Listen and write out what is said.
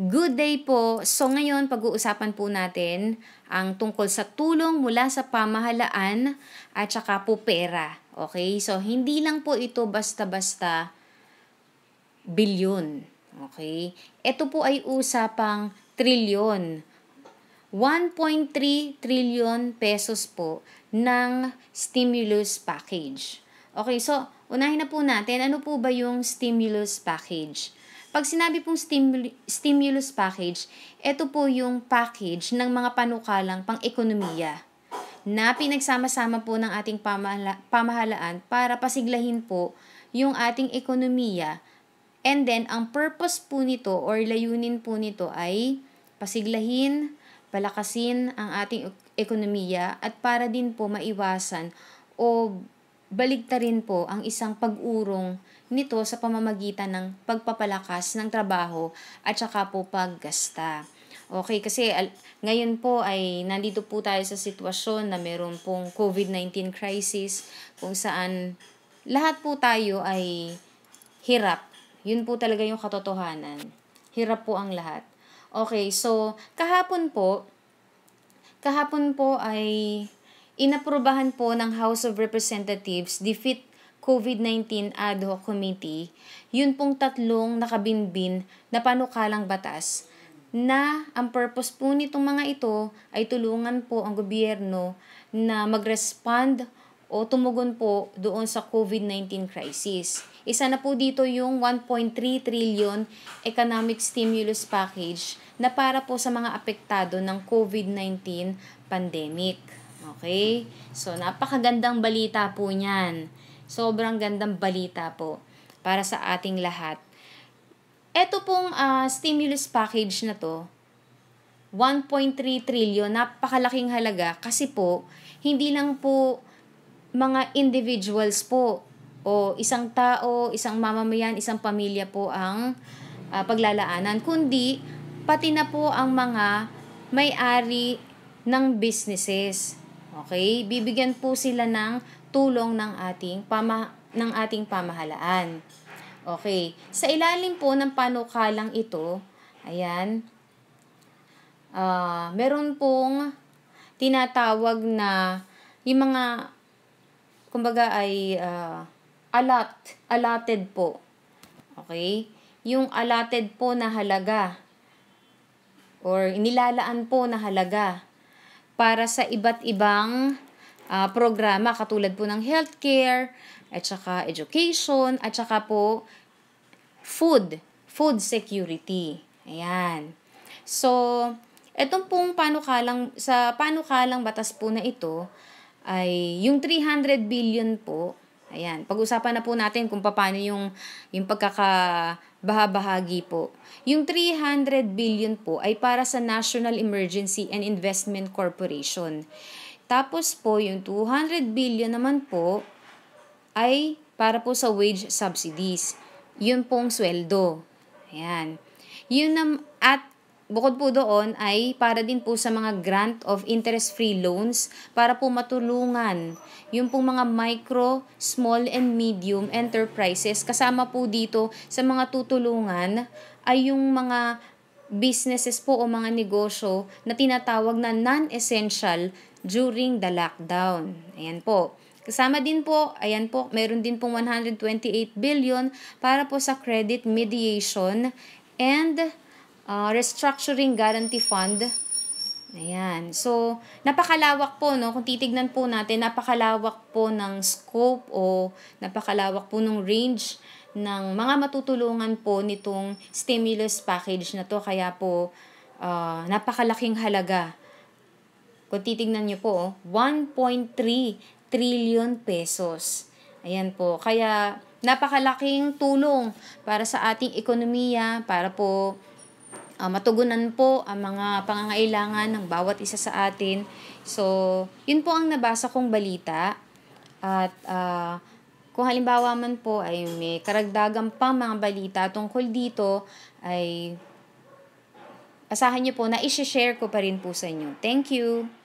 Good day po. So ngayon pag-uusapan po natin ang tungkol sa tulong mula sa pamahalaan at saka po pera. Okay? So hindi lang po ito basta-basta bilyon. Okay? Ito po ay usapang trilyon. 1.3 trilyon pesos po ng stimulus package. Okay, so unahin na po natin ano po ba yung stimulus package. Pag sinabi pong stimul- stimulus package, ito po yung package ng mga panukalang pang-ekonomiya na pinagsama-sama po ng ating pamahala- pamahalaan para pasiglahin po yung ating ekonomiya. And then, ang purpose po nito or layunin po nito ay pasiglahin, palakasin ang ating ekonomiya at para din po maiwasan o rin po ang isang pag-urong nito sa pamamagitan ng pagpapalakas ng trabaho at saka po paggasta. Okay, kasi al- ngayon po ay nandito po tayo sa sitwasyon na meron pong COVID-19 crisis kung saan lahat po tayo ay hirap. Yun po talaga yung katotohanan. Hirap po ang lahat. Okay, so kahapon po, kahapon po ay inaprubahan po ng House of Representatives Defeat COVID-19 Ad Hoc Committee, yun pong tatlong nakabinbin na panukalang batas na ang purpose po nitong mga ito ay tulungan po ang gobyerno na mag-respond o tumugon po doon sa COVID-19 crisis. Isa na po dito yung 1.3 trillion economic stimulus package na para po sa mga apektado ng COVID-19 pandemic. Okay? So, napakagandang balita po niyan. Sobrang gandang balita po para sa ating lahat. Ito pong uh, stimulus package na to, 1.3 trillion, napakalaking halaga kasi po, hindi lang po mga individuals po o isang tao, isang mamamayan, isang pamilya po ang uh, paglalaanan, kundi pati na po ang mga may-ari ng businesses. Okay? Bibigyan po sila ng tulong ng ating pama ng ating pamahalaan. Okay. Sa ilalim po ng panukalang ito, ayan, uh, meron pong tinatawag na yung mga, kumbaga ay uh, ah, allot, allotted po. Okay? Yung allotted po na halaga or inilalaan po na halaga para sa iba't ibang uh, programa katulad po ng healthcare, at saka education, at saka po food, food security. Ayan. So, etong pong panukalang, sa panukalang batas po na ito, ay yung 300 billion po Ayan, pag-usapan na po natin kung paano yung, yung pagkakabahabahagi po. Yung 300 billion po ay para sa National Emergency and Investment Corporation. Tapos po, yung 200 billion naman po ay para po sa wage subsidies. Yun pong sweldo. Ayan. Yun at Bukod po doon ay para din po sa mga grant of interest-free loans para po matulungan yung pong mga micro, small, and medium enterprises. Kasama po dito sa mga tutulungan ay yung mga businesses po o mga negosyo na tinatawag na non-essential during the lockdown. Ayan po. Kasama din po, ayan po, meron din pong 128 billion para po sa credit mediation and uh, Restructuring Guarantee Fund. Ayan. So, napakalawak po, no? Kung titignan po natin, napakalawak po ng scope o napakalawak po ng range ng mga matutulungan po nitong stimulus package na to. Kaya po, uh, napakalaking halaga. Kung titignan nyo po, 1.3 trillion pesos. Ayan po. Kaya, napakalaking tulong para sa ating ekonomiya, para po uh, matugunan po ang mga pangangailangan ng bawat isa sa atin. So, yun po ang nabasa kong balita. At uh, kung halimbawa man po ay may karagdagan pa mga balita tungkol dito, ay asahan niyo po na i-share ko pa rin po sa inyo. Thank you!